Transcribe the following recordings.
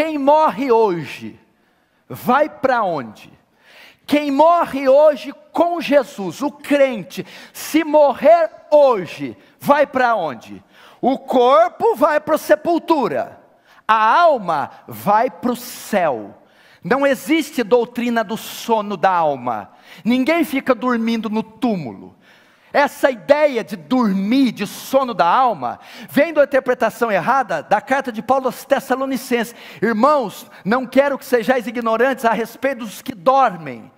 Quem morre hoje vai para onde? Quem morre hoje com Jesus, o crente, se morrer hoje, vai para onde? O corpo vai para a sepultura, a alma vai para o céu. Não existe doutrina do sono da alma. Ninguém fica dormindo no túmulo. Essa ideia de dormir, de sono da alma, vem da interpretação errada da carta de Paulo aos Tessalonicenses. Irmãos, não quero que sejais ignorantes a respeito dos que dormem.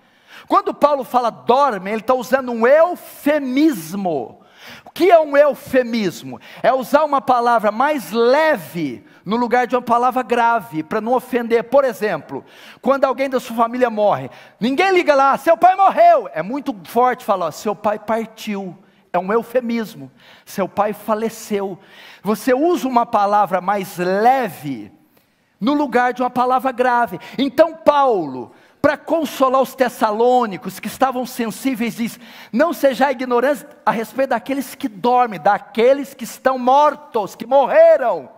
Quando Paulo fala dorme, ele está usando um eufemismo. O que é um eufemismo? É usar uma palavra mais leve no lugar de uma palavra grave, para não ofender. Por exemplo, quando alguém da sua família morre, ninguém liga lá, seu pai morreu. É muito forte falar, seu pai partiu. É um eufemismo. Seu pai faleceu. Você usa uma palavra mais leve no lugar de uma palavra grave. Então, Paulo, para consolar os tessalônicos que estavam sensíveis, diz: Não seja ignorantes a respeito daqueles que dormem, daqueles que estão mortos, que morreram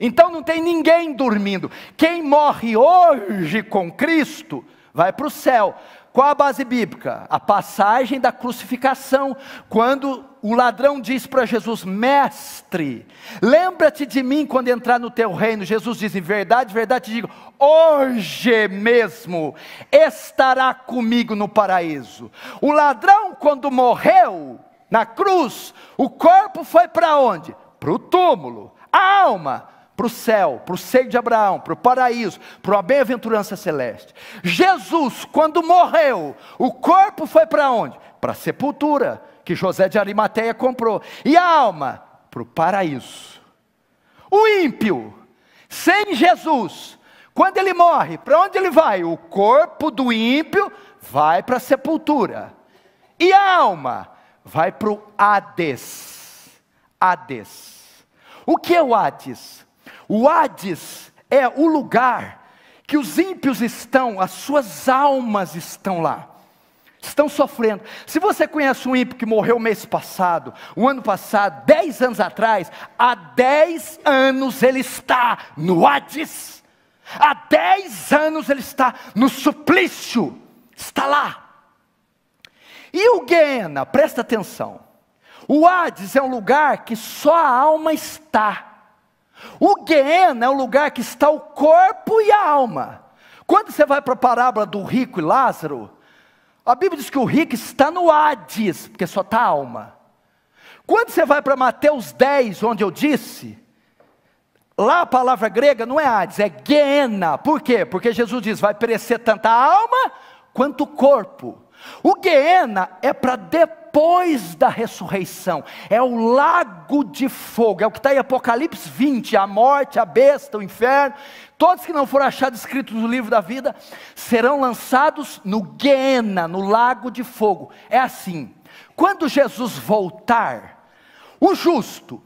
então não tem ninguém dormindo. Quem morre hoje com Cristo vai para o céu. Qual a base bíblica? A passagem da crucificação, quando o ladrão diz para Jesus: Mestre, lembra-te de mim quando entrar no teu reino. Jesus diz: Em verdade, verdade te digo, hoje mesmo estará comigo no paraíso. O ladrão, quando morreu na cruz, o corpo foi para onde? Para o túmulo. A alma para o céu, para o seio de Abraão, para o paraíso, para uma bem-aventurança celeste. Jesus, quando morreu, o corpo foi para onde? Para a sepultura, que José de Arimateia comprou, e a alma para o paraíso. O ímpio, sem Jesus, quando ele morre, para onde ele vai? O corpo do ímpio vai para a sepultura, e a alma vai para o Hades. Hades. O que é o Hades? O Hades é o lugar que os ímpios estão, as suas almas estão lá. Estão sofrendo. Se você conhece um ímpio que morreu mês passado, o um ano passado, dez anos atrás, há dez anos ele está no Hades. Há dez anos ele está no suplício. Está lá. E o Guiana, presta atenção. O Hades é um lugar que só a alma está. O Guiena é o lugar que está o corpo e a alma. Quando você vai para a parábola do rico e Lázaro, a Bíblia diz que o rico está no Hades, porque só está a alma. Quando você vai para Mateus 10, onde eu disse, lá a palavra grega não é Hades, é Guiena. Por quê? Porque Jesus diz: vai perecer tanto a alma quanto o corpo. O Guiena é para depois da ressurreição, é o lago de fogo, é o que está em Apocalipse 20: a morte, a besta, o inferno. Todos que não foram achados escritos no livro da vida serão lançados no Guiena, no lago de fogo. É assim: quando Jesus voltar, o justo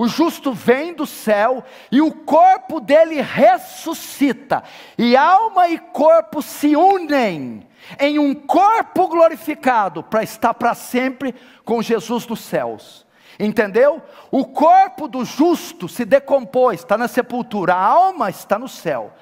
o justo vem do céu e o corpo dele ressuscita, e alma e corpo se unem em um corpo glorificado para estar para sempre com Jesus dos céus. Entendeu? O corpo do justo se decompôs, está na sepultura, a alma está no céu.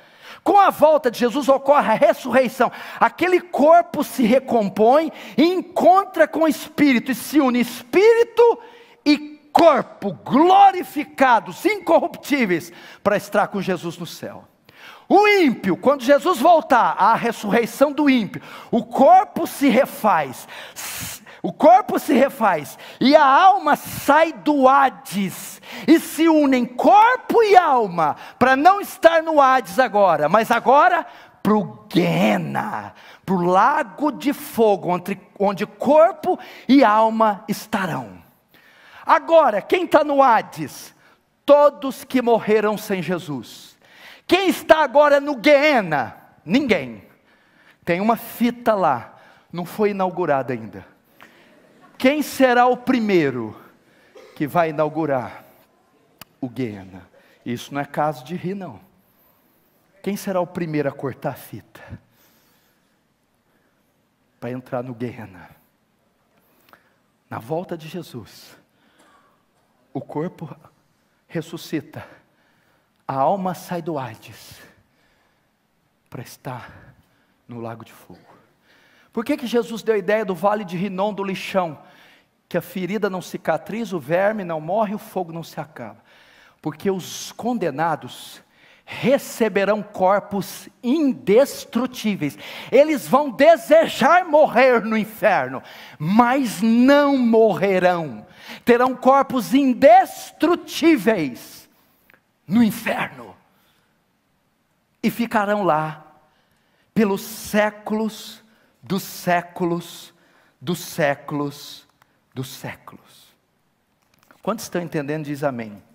Com a volta de Jesus ocorre a ressurreição. Aquele corpo se recompõe e encontra com o espírito e se une espírito e corpo glorificados, incorruptíveis, para estar com Jesus no céu. O ímpio, quando Jesus voltar, a ressurreição do ímpio, o corpo se refaz, o corpo se refaz e a alma sai do Hades e se unem corpo e alma para não estar no Hades agora, mas agora para o Guena, para o lago de fogo, onde, onde corpo e alma estarão. Agora, quem está no Hades? Todos que morreram sem Jesus. Quem está agora no Guiena? Ninguém. Tem uma fita lá, não foi inaugurada ainda. Quem será o primeiro que vai inaugurar o Guiena? Isso não é caso de rir, não. Quem será o primeiro a cortar a fita? Para entrar no Guiena. Na volta de Jesus o corpo ressuscita, a alma sai do Hades para estar no lago de fogo. Por que, que Jesus deu a ideia do vale de Rinom do lixão? Que a ferida não cicatriza, o verme não morre, o fogo não se acaba. Porque os condenados receberão corpos indestrutíveis. Eles vão desejar morrer no inferno, mas não morrerão. Terão corpos indestrutíveis no inferno e ficarão lá pelos séculos dos séculos dos séculos dos séculos. Quantos estão entendendo? Diz amém.